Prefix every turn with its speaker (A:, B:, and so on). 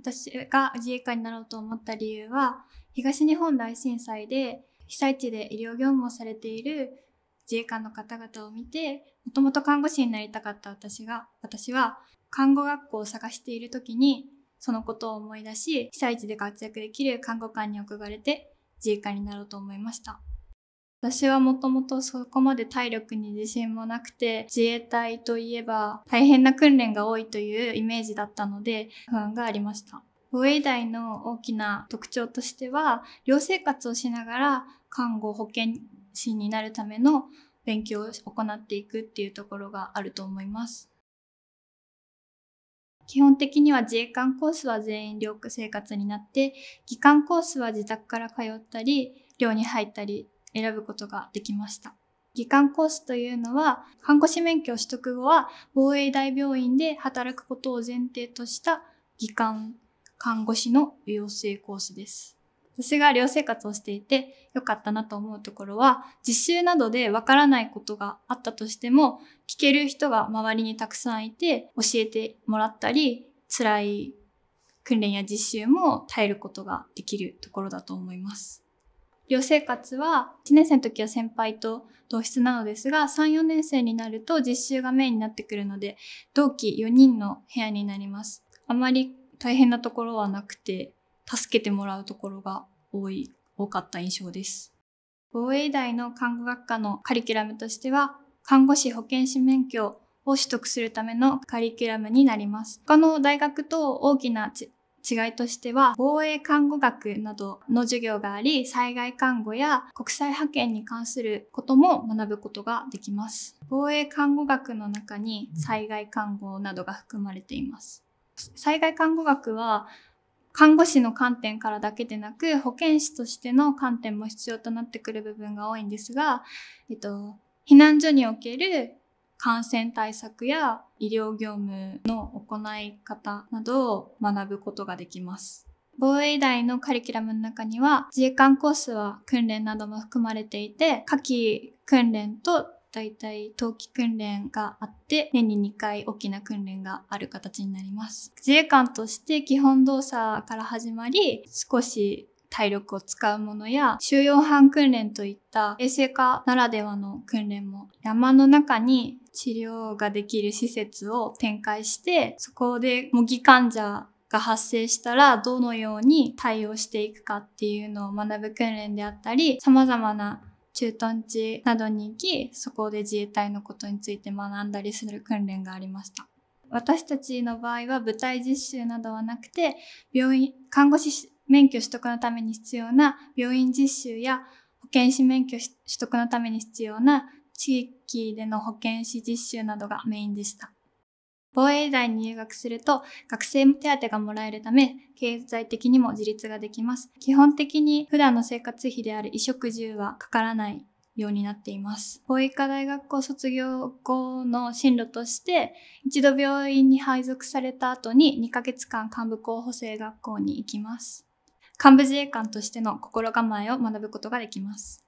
A: 私が自衛官になろうと思った理由は東日本大震災で被災地で医療業務をされている自衛官の方々を見てもともと看護師になりたかった私が私は看護学校を探している時にそのことを思い出し被災地で活躍できる看護官に憧れて自衛官になろうと思いました。私はもともとそこまで体力に自信もなくて、自衛隊といえば大変な訓練が多いというイメージだったので、不安がありました。防衛大の大きな特徴としては、寮生活をしながら看護保健師になるための勉強を行っていくっていうところがあると思います。基本的には自衛官コースは全員寮生活になって、技官コースは自宅から通ったり、寮に入ったり選ぶことができました。技官コースというのは、看護師免許を取得後は防衛大病院で働くことを前提とした技官看護師の養成コースです。私が寮生活をしていて良かったなと思うところは、実習などでわからないことがあったとしても、聞ける人が周りにたくさんいて、教えてもらったり、辛い訓練や実習も耐えることができるところだと思います。寮生活は1年生の時は先輩と同室なのですが3、4年生になると実習がメインになってくるので同期4人の部屋になります。あまり大変なところはなくて助けてもらうところが多い、多かった印象です。防衛大の看護学科のカリキュラムとしては看護師保健師免許を取得するためのカリキュラムになります。他の大学と大きな違いとしては防衛看護学などの授業があり災害看護や国際派遣に関することも学ぶことができます防衛看護学の中に災害看護などが含まれています災害看護学は看護師の観点からだけでなく保健師としての観点も必要となってくる部分が多いんですが、えっと、避難所における感染対策や医療業務の行い方などを学ぶことができます。防衛大のカリキュラムの中には自衛官コースは訓練なども含まれていて、夏季訓練と大体冬季訓練があって、年に2回大きな訓練がある形になります。自衛官として基本動作から始まり、少し体力を使うものや収容班訓練といった衛生科ならではの訓練も山の中に治療ができる施設を展開してそこで模擬患者が発生したらどのように対応していくかっていうのを学ぶ訓練であったり様々な駐屯地などに行きそこで自衛隊のことについて学んだりする訓練がありました。私たちの場合は舞台実習などはなくて病院看護師免許取得のために必要な病院実習や保健師免許取得のために必要な地域での保健師実習などがメインでした。防衛大に入学すると学生手当がもらえるため経済的にも自立ができます。基本的に普段の生活費である衣食住はかからないようになっています。防衛科大学校卒業後の進路として一度病院に配属された後に2ヶ月間幹部候補生学校に行きます。幹部自衛官としての心構えを学ぶことができます。